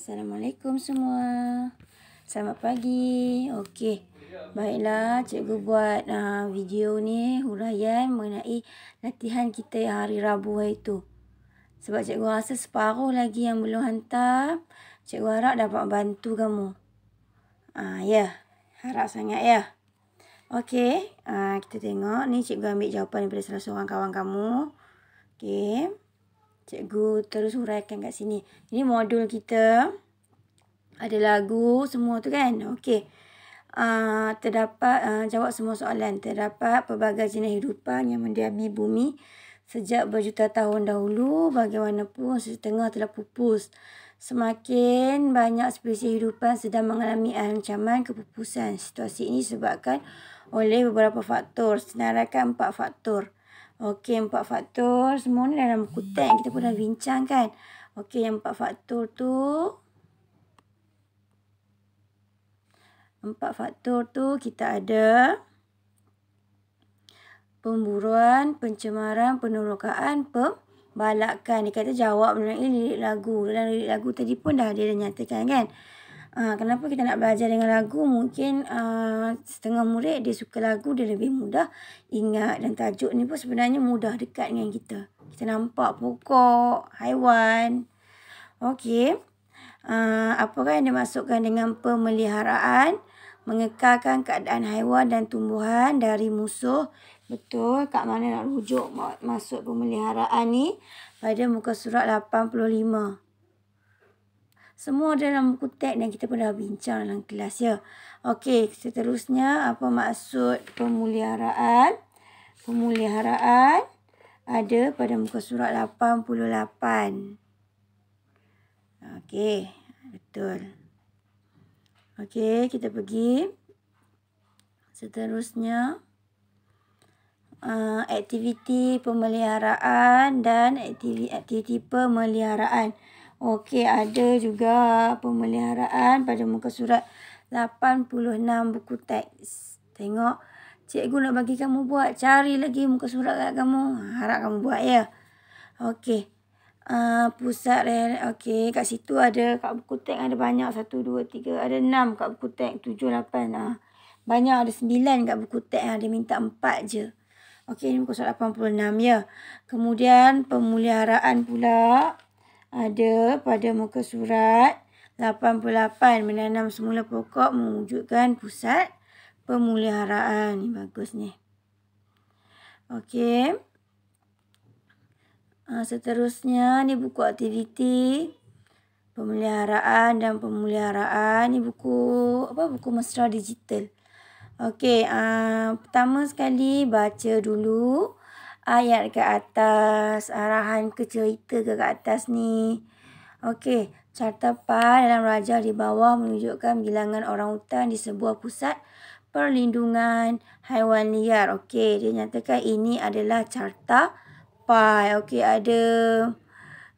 Assalamualaikum semua. Selamat pagi. Okey. Baiklah, cikgu buat uh, video ni huraian mengenai latihan kita hari Rabu hari tu. Sebab cikgu rasa separuh lagi yang belum hantar, cikgu harap dapat bantu kamu. Ah uh, ya, yeah. harap sangat ya. Okey, uh, kita tengok ni cikgu ambil jawapan daripada salah seorang kawan kamu. Okey cikgu terus huraikan kat sini. Ini modul kita. Ada lagu semua tu kan? Okey. Uh, terdapat, uh, jawab semua soalan. Terdapat pelbagai jenis hidupan yang mendiami bumi sejak berjuta tahun dahulu. Bagaimanapun setengah telah pupus. Semakin banyak spesies hidupan sedang mengalami ancaman kepupusan. Situasi ini sebabkan oleh beberapa faktor. Senaraikan empat faktor. Faktor. Okey, empat faktor. Semua ni dalam buku tag kita pun dah bincang kan. Okey, yang empat faktor tu. Empat faktor tu kita ada. Pemburuan, pencemaran, penolakan, pembalakan. Dia kata jawab mengenai lirik lagu. Dalam lirik lagu tadi pun dah dia dah nyatakan kan. Ah, kenapa kita nak belajar dengan lagu mungkin uh, setengah murid dia suka lagu dia lebih mudah ingat dan tajuk ni pun sebenarnya mudah dekat dengan kita kita nampak pokok haiwan okey uh, apakah yang dimasukkan dengan pemeliharaan mengekalkan keadaan haiwan dan tumbuhan dari musuh betul kat mana nak rujuk masuk pemeliharaan ni pada muka surat 85 semua ada dalam buku teks dan kita pun dah bincang dalam kelas ya. Okey, seterusnya apa maksud pemuliharaan? Pemuliharaan ada pada muka surat 88. Okey, betul. Okey, kita pergi. Seterusnya. Uh, aktiviti pemeliharaan dan aktiviti, aktiviti pemeliharaan. Pemeliharaan. Okey, ada juga pemeliharaan pada muka surat 86 buku teks. Tengok. Cikgu nak bagi kamu buat. Cari lagi muka surat kat kamu. Ha, harap kamu buat, ya. Okey. Uh, pusat. Okey, kat situ ada. Kat buku teks ada banyak. Satu, dua, tiga. Ada enam kat buku teks. Tujuh, lapan. Uh. Banyak ada sembilan kat buku teks. Uh. Dia minta empat je. Okey, ini muka surat 86, ya. Kemudian, pemeliharaan pula. Pemuliharaan pula ada pada muka surat 88 menanam semula pokok mewujudkan pusat pemuliharaan ni bagus ni okey ah, seterusnya ni buku aktiviti pemeliharaan dan pemuliharaan ni buku apa buku mesra digital okey uh, pertama sekali baca dulu ayat ke atas, arahan ke cerita ke ke atas ni. Okey, carta pan dalam raja di bawah menunjukkan bilangan orang hutan di sebuah pusat perlindungan haiwan liar. Okey, dia nyatakan ini adalah carta pai. Okey, ada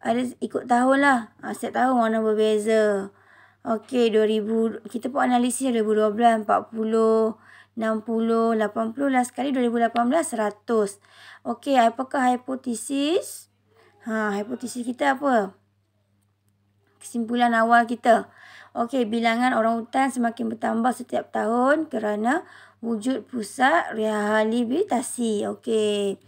ada ikut tahun lah. Asyik ah, tahun warna berbeza. Okey, 2000 kita pun analisis 2012 40 60, 80 lah sekali 2018, 100. Okey, apakah hipotesis? Ha, hipotesis kita apa? Kesimpulan awal kita. Okey, bilangan orang hutan semakin bertambah setiap tahun kerana wujud pusat rehabilitasi. Okey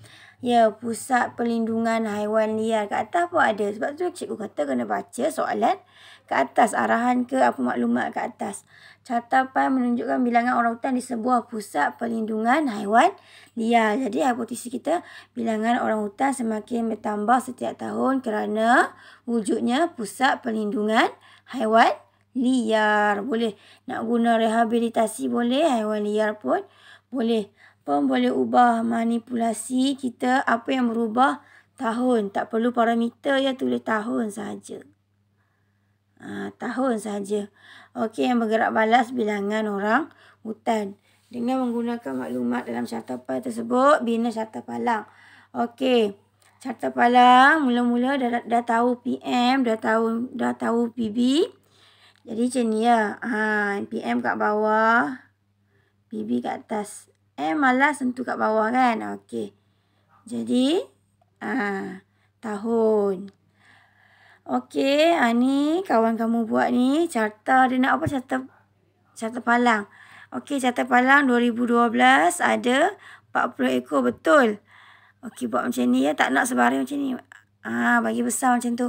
ya pusat pelindungan haiwan liar kat atas pun ada sebab tu cikgu kata kena baca soalan kat atas arahan ke apa maklumat kat atas catatan menunjukkan bilangan orang hutan di sebuah pusat pelindungan haiwan liar jadi hipotesis kita bilangan orang hutan semakin bertambah setiap tahun kerana wujudnya pusat pelindungan haiwan liar boleh nak guna rehabilitasi boleh haiwan liar pun boleh pun boleh ubah manipulasi kita apa yang berubah tahun. Tak perlu parameter ya tulis tahun saja. Ha, tahun saja. Okey yang bergerak balas bilangan orang hutan. Dengan menggunakan maklumat dalam carta palang tersebut, bina carta palang. Okey. Carta palang mula-mula dah, dah, dah tahu PM, dah tahu dah tahu PB. Jadi macam ni ya. Ha, PM kat bawah, PB kat atas eh malas sentuh kat bawah kan okey jadi ah tahun okey ah ni kawan kamu buat ni carta dia nak apa carta carta palang okey carta palang 2012 ada 40 ekor betul okey buat macam ni ya tak nak sebaring macam ni ah bagi besar macam tu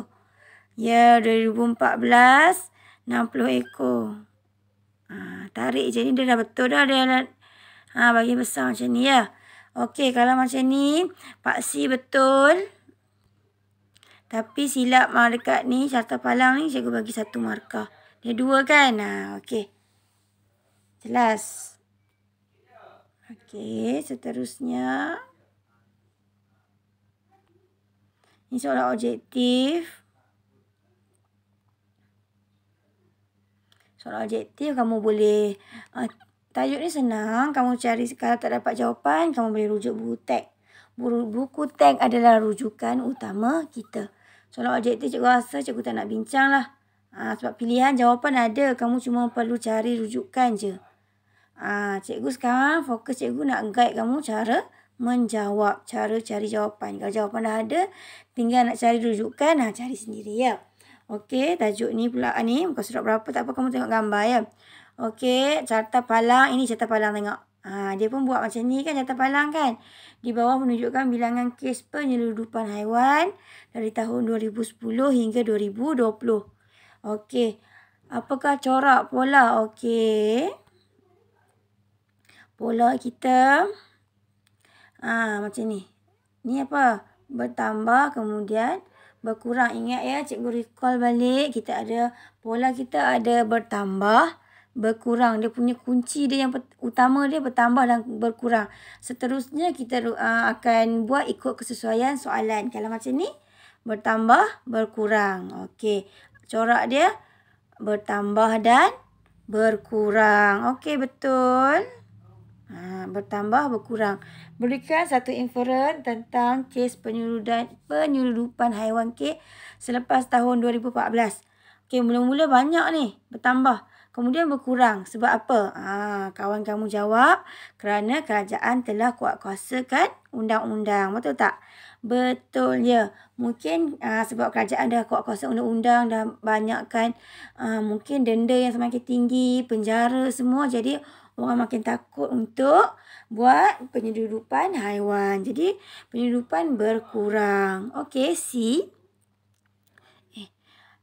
ya 2014 60 ekor ah tarik je ni dia dah betul dah dia dah Ha, bagi besar macam ni ya. Okey, kalau macam ni, paksi betul. Tapi silap dekat ni, carta palang ni, cikgu bagi satu markah. Dia dua kan? Ha, okey. Jelas. Okey, seterusnya. Ini soalan objektif. Soal objektif kamu boleh uh, Tajuk ni senang. Kamu cari kalau tak dapat jawapan, kamu boleh rujuk buku tag. Buku tag adalah rujukan utama kita. Soalan objektif cikgu rasa cikgu tak nak bincang lah. Ha, sebab pilihan jawapan ada. Kamu cuma perlu cari rujukan je. Ha, cikgu sekarang fokus cikgu nak guide kamu cara menjawab. Cara cari jawapan. Kalau jawapan dah ada, tinggal nak cari rujukan. Ha, cari sendiri ya. Okey, tajuk ni pula ni. muka surat berapa, tak apa kamu tengok gambar ya. Okey, carta palang. Ini carta palang tengok. Ha, dia pun buat macam ni kan carta palang kan. Di bawah menunjukkan bilangan kes penyeludupan haiwan dari tahun 2010 hingga 2020. Okey. Apakah corak pola? Okey. Pola kita ha, macam ni. Ni apa? Bertambah kemudian berkurang. Ingat ya, cikgu recall balik. Kita ada pola kita ada bertambah berkurang dia punya kunci dia yang utama dia bertambah dan berkurang seterusnya kita uh, akan buat ikut kesesuaian soalan kalau macam ni bertambah berkurang okey corak dia bertambah dan berkurang okey betul ha, bertambah berkurang berikan satu inferen tentang kes penyurudan penyurudupan haiwan K selepas tahun 2014 okey mula-mula banyak ni bertambah kemudian berkurang. Sebab apa? Ha, kawan kamu jawab kerana kerajaan telah kuat kuasakan undang-undang. Betul tak? Betul, ya. Mungkin aa, ah, sebab kerajaan dah kuat kuasa undang-undang, dah banyakkan aa, ah, mungkin denda yang semakin tinggi, penjara semua. Jadi, orang makin takut untuk buat penyedudupan haiwan. Jadi, penyedudupan berkurang. Okey, C.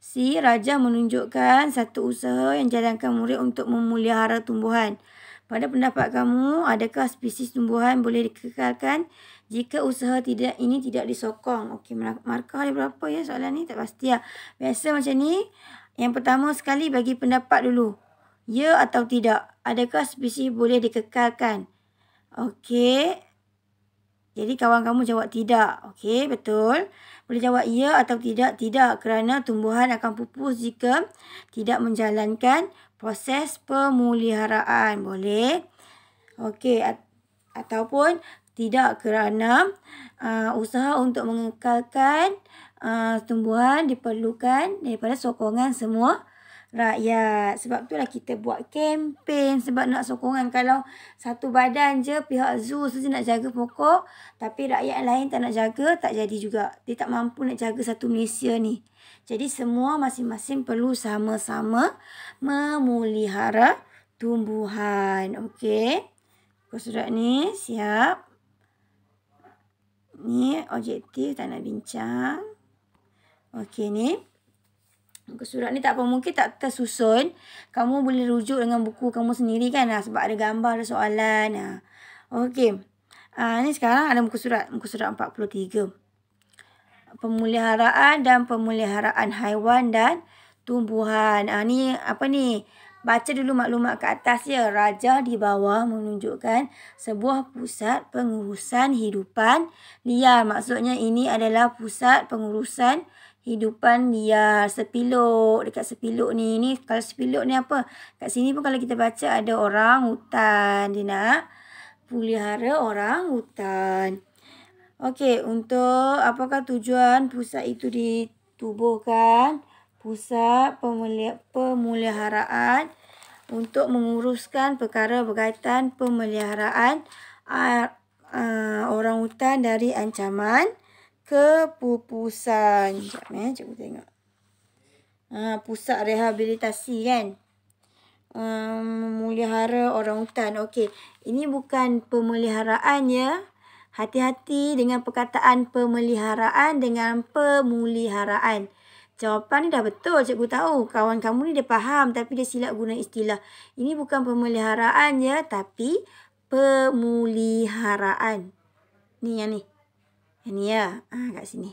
Si Raja menunjukkan satu usaha yang jalankan murid untuk memulihara tumbuhan. Pada pendapat kamu, adakah spesies tumbuhan boleh dikekalkan jika usaha tidak ini tidak disokong? Okey, markah dia berapa ya soalan ni? Tak pasti lah. Biasa macam ni, yang pertama sekali bagi pendapat dulu. Ya atau tidak, adakah spesies boleh dikekalkan? Okey, jadi kawan kamu jawab tidak. Okey, betul. Boleh jawab ya atau tidak. Tidak kerana tumbuhan akan pupus jika tidak menjalankan proses pemuliharaan. Boleh. Okey, ataupun tidak kerana uh, usaha untuk mengekalkan uh, tumbuhan diperlukan daripada sokongan semua rakyat. Sebab tu lah kita buat kempen sebab nak sokongan. Kalau satu badan je pihak zoo saja nak jaga pokok tapi rakyat lain tak nak jaga tak jadi juga. Dia tak mampu nak jaga satu Malaysia ni. Jadi semua masing-masing perlu sama-sama memulihara tumbuhan. Okey. Kau surat ni siap. Ni objektif tak nak bincang. Okey ni. Muka surat ni tak apa. Mungkin tak tersusun. Kamu boleh rujuk dengan buku kamu sendiri kan. Lah, sebab ada gambar, ada soalan. Lah. Okey. Uh, ni sekarang ada muka surat. Muka surat 43. Pemuliharaan dan pemuliharaan haiwan dan tumbuhan. Uh, ni apa ni? Baca dulu maklumat ke atas ya. Raja di bawah menunjukkan sebuah pusat pengurusan hidupan liar. Maksudnya ini adalah pusat pengurusan hidupan dia sepiluk dekat sepiluk ni ni kalau sepiluk ni apa kat sini pun kalau kita baca ada orang hutan dia nak pulihara orang hutan okey untuk apakah tujuan pusat itu ditubuhkan pusat pemuliharaan untuk menguruskan perkara berkaitan pemeliharaan uh, uh, orang hutan dari ancaman kepupusan. Sekejap eh, cikgu tengok. Ha, pusat rehabilitasi kan. Um, memelihara orang hutan. Okey, ini bukan pemeliharaan ya. Hati-hati dengan perkataan pemeliharaan dengan pemuliharaan. Jawapan ni dah betul cikgu tahu. Kawan kamu ni dia faham tapi dia silap guna istilah. Ini bukan pemeliharaan ya tapi pemuliharaan. Ni yang ni. Ni ya. Ah ha, kat sini.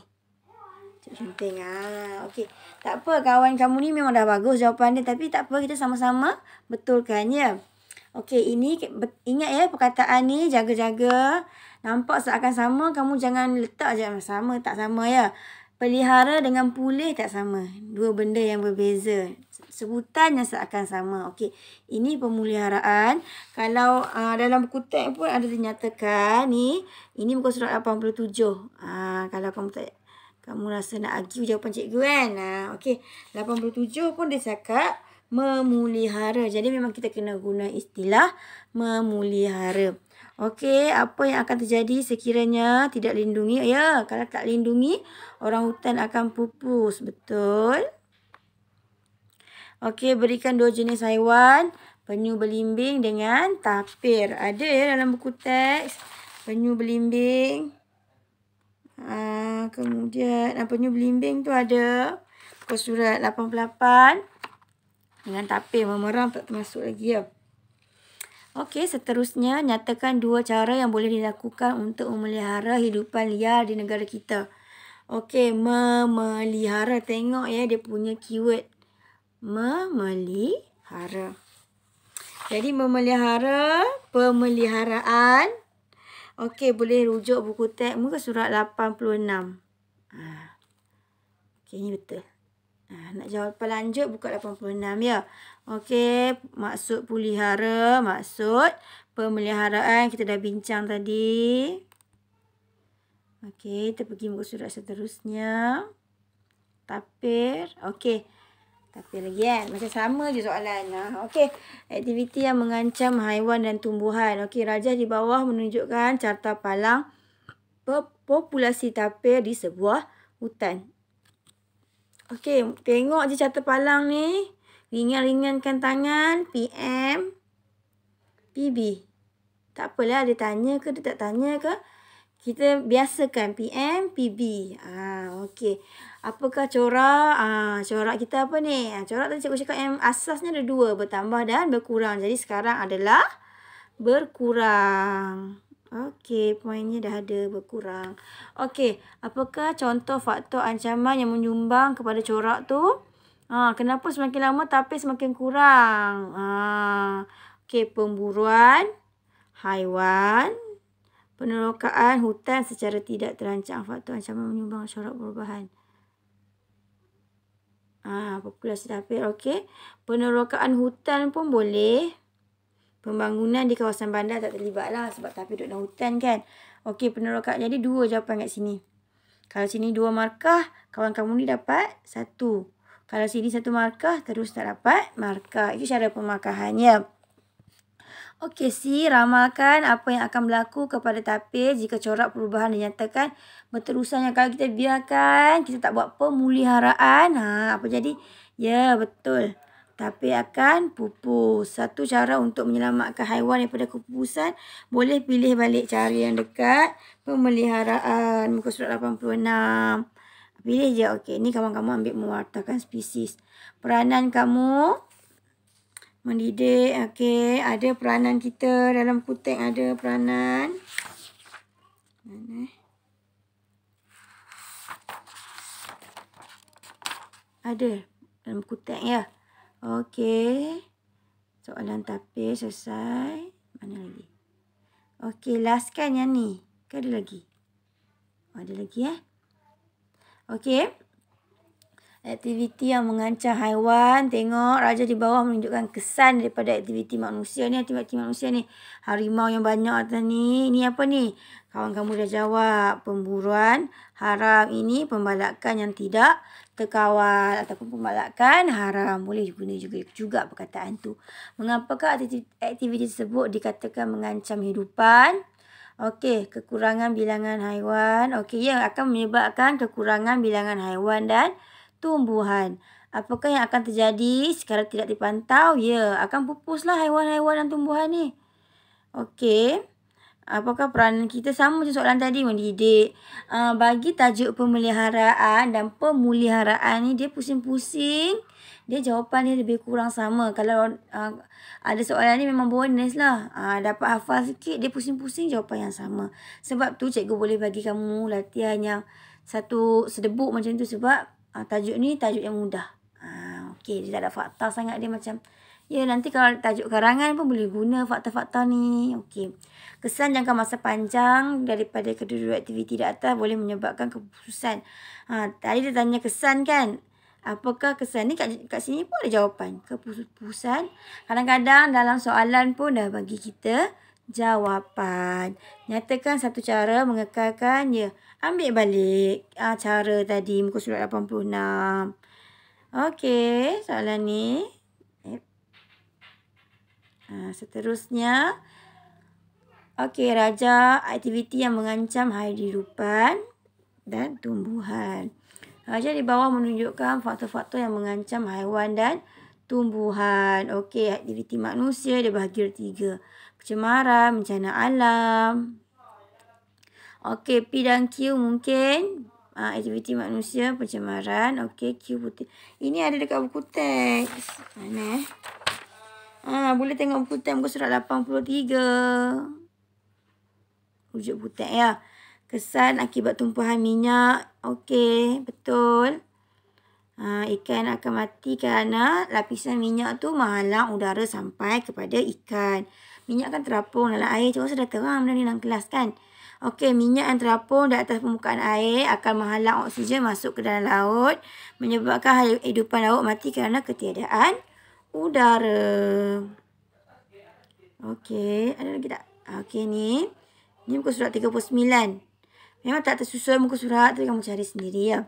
Cantik ah. Okey. Tak apa kawan kamu ni memang dah bagus jawapan dia tapi tak apa kita sama-sama betulkan ya. Okey, ini ingat ya perkataan ni jaga-jaga. Nampak seakan sama kamu jangan letak je sama tak sama ya. Pelihara dengan pulih tak sama. Dua benda yang berbeza sebutan yang seakan sama. Okey, ini pemuliharaan. Kalau uh, dalam buku teks pun ada dinyatakan ni, ini muka surat 87. Ah uh, kalau kamu tak kamu rasa nak argue jawapan cikgu kan. Ah uh, okey, 87 pun dia cakap memulihara. Jadi memang kita kena guna istilah memulihara. Okey, apa yang akan terjadi sekiranya tidak lindungi? Ya, kalau tak lindungi, orang hutan akan pupus. Betul. Okey, berikan dua jenis haiwan. Penyu belimbing dengan tapir. Ada ya dalam buku teks. Penyu belimbing. Ha, kemudian, ah, penyu belimbing tu ada. Kursus surat 88. Dengan tapir. Memerang tak termasuk lagi ya. Okey, seterusnya nyatakan dua cara yang boleh dilakukan untuk memelihara hidupan liar di negara kita. Okey, memelihara. Tengok ya, dia punya keyword memelihara. Jadi memelihara pemeliharaan. Okey, boleh rujuk buku teks muka surat 86. Ha. Okey, ini betul. Ha, nak jawab lanjut buka 86 ya. Okey, maksud pulihara, maksud pemeliharaan kita dah bincang tadi. Okey, kita pergi muka surat seterusnya. Tapir. Okey. Tapi lagi kan. Macam sama je soalan. Ha, Okey. Aktiviti yang mengancam haiwan dan tumbuhan. Okey. Rajah di bawah menunjukkan carta palang populasi tapir di sebuah hutan. Okey. Tengok je carta palang ni. Ringan-ringankan tangan. PM. PB. Tak apalah. Dia tanya ke? Dia tak tanya ke? Kita biasakan PM, PB. Ah, Okey. Okey. Apakah corak? Ah, corak kita apa ni? Ah, corak tadi cikgu cakap yang asasnya ada dua. Bertambah dan berkurang. Jadi sekarang adalah berkurang. Okey, poinnya dah ada berkurang. Okey, apakah contoh faktor ancaman yang menyumbang kepada corak tu? Ah, kenapa semakin lama tapi semakin kurang? Ah, Okey, pemburuan haiwan. Penerokaan hutan secara tidak terancang. Faktor ancaman menyumbang corak perubahan. Ah, populasi tapir. Okey. Penerokaan hutan pun boleh. Pembangunan di kawasan bandar tak terlibat lah. Sebab tapir duduk dalam hutan kan. Okey, penerokaan. Jadi, dua jawapan kat sini. Kalau sini dua markah, kawan kamu ni dapat satu. Kalau sini satu markah, terus tak dapat markah. Itu cara pemarkahannya. Okey. Okey, si ramalkan apa yang akan berlaku kepada tapir jika corak perubahan dinyatakan berterusan yang Kalau kita biarkan, kita tak buat pemuliharaan. Ha, apa jadi? Ya, betul. tapi akan pupus. Satu cara untuk menyelamatkan haiwan daripada kepupusan, boleh pilih balik cari yang dekat pemeliharaan. Muka surat 86. Pilih je. Okey, ni kawan-kawan ambil mewartakan spesies. Peranan kamu... Mendidik. Okey. Ada peranan kita. Dalam kutek ada peranan. Mana? Ada. Dalam kutek ya. Okey. Soalan tapi selesai. Mana lagi? Okey. Last kan yang ni. Kan ada lagi? Oh, ada lagi eh. Okey aktiviti yang mengancam haiwan. Tengok raja di bawah menunjukkan kesan daripada aktiviti manusia ni. Aktiviti manusia ni. Harimau yang banyak atas ni. Ini apa ni? Kawan kamu dah jawab. Pemburuan haram ini pembalakan yang tidak terkawal. Ataupun pembalakan haram. Boleh guna juga, juga perkataan tu. Mengapakah aktiviti tersebut dikatakan mengancam hidupan? Okey, kekurangan bilangan haiwan. Okey, ia akan menyebabkan kekurangan bilangan haiwan dan tumbuhan. Apakah yang akan terjadi sekarang tidak dipantau? Ya, akan pupuslah haiwan-haiwan dan tumbuhan ni. Okey. Apakah peranan kita sama macam soalan tadi mendidik? Uh, bagi tajuk pemeliharaan dan pemuliharaan ni dia pusing-pusing. Dia jawapan dia lebih kurang sama. Kalau uh, ada soalan ni memang bonus lah. Uh, dapat hafal sikit dia pusing-pusing jawapan yang sama. Sebab tu cikgu boleh bagi kamu latihan yang satu sedebuk macam tu sebab uh, tajuk ni tajuk yang mudah. Uh, ah, Okey, dia tak ada fakta sangat dia macam. Ya, nanti kalau tajuk karangan pun boleh guna fakta-fakta ni. Okey. Kesan jangka masa panjang daripada kedua-dua aktiviti di atas boleh menyebabkan keputusan. Uh, tadi dia tanya kesan kan? Apakah kesan ni kat, kat sini pun ada jawapan. Keputusan. Kadang-kadang dalam soalan pun dah bagi kita jawapan. Nyatakan satu cara mengekalkan ya. Ambil balik ah, cara tadi muka surat 86. Okey, soalan ni. Ah, seterusnya. Okey, Raja. Aktiviti yang mengancam hidupan dan tumbuhan. Raja di bawah menunjukkan faktor-faktor yang mengancam haiwan dan tumbuhan. Okey, aktiviti manusia dia bahagian tiga pencemaran, bencana alam. Okey, P dan Q mungkin. Uh, aktiviti manusia, pencemaran. Okey, Q putih. Ini ada dekat buku teks. Mana eh? Ah, boleh tengok buku teks muka surat 83. Wujud buku teks ya. Kesan akibat tumpahan minyak. Okey, betul. Uh, ikan akan mati kerana lapisan minyak tu menghalang udara sampai kepada ikan. Minyak kan terapung dalam air. Cikgu sudah terang benda ni dalam kelas kan. Okey, minyak yang terapung di atas permukaan air akan menghalang oksigen masuk ke dalam laut. Menyebabkan hidupan laut mati kerana ketiadaan udara. Okey, ada lagi tak? Okey, ni. Ni muka surat 39. Memang tak tersusun muka surat tu kamu cari sendiri ya.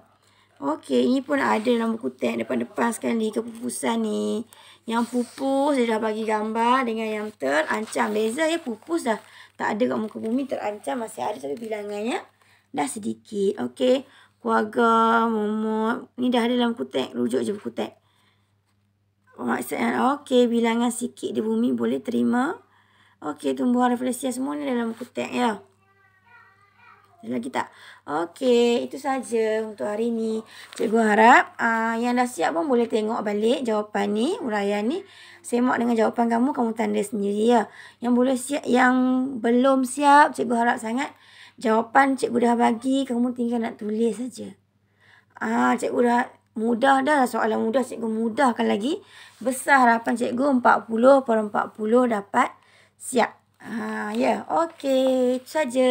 Okey, ini pun ada dalam buku tag depan-depan sekali ke pupusan ni. Yang pupus dia dah bagi gambar dengan yang terancam. Beza ya pupus dah tak ada kat muka bumi terancam masih ada tapi bilangannya dah sedikit. Okey. Keluarga, momot. Ni dah ada dalam buku tag. Rujuk je buku tag. Maksudnya, okey. Bilangan sikit di bumi boleh terima. Okey, tumbuhan refleksi semua ni dalam buku ya. Ada lagi tak? Okey, itu saja untuk hari ni. Cikgu harap uh, yang dah siap pun boleh tengok balik jawapan ni, uraian ni. Semak dengan jawapan kamu, kamu tanda sendiri ya. Yang boleh siap, yang belum siap, cikgu harap sangat. Jawapan cikgu dah bagi, kamu tinggal nak tulis saja. Ah, uh, cikgu dah mudah dah lah, soalan mudah, cikgu mudahkan lagi. Besar harapan cikgu 40 per 40 dapat siap. Ah, uh, ya. Yeah. Okey, itu saja.